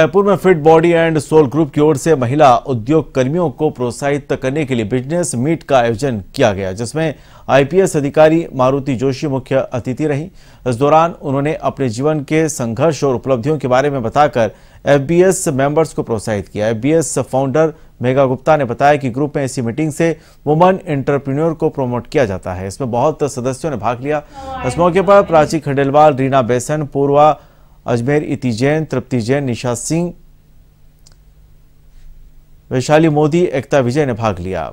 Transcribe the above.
जयपुर में fit body and soul group की ओर से महिला उद्योग कर्मियों को प्रोत्साहित करने के लिए बिजनेस मीट का आयोजन किया गया जिसमें आईपीएस अधिकारी मारुति जोशी मुख्य अतिथि रही इस दौरान उन्होंने अपने जीवन के संघर्ष और उपलब्धियों के बारे में बताकर एफबीएस मेंबर्स को प्रोत्साहित किया एफबीएस फाउंडर मेघा गुप्ता ने बताया कि ग्रुप में ऐसी मीटिंग से वुमन एंटरप्रेन्योर को प्रमोट किया जाता है इसमें बहुत सदस्यों ने भाग लिया इस मौके पर प्राची खंडेलवाल रीना बेसन पूर्वा अजमेर इति जैन तृप्ति जैन निशा सिंह वैशाली मोदी एकता विजय ने भाग लिया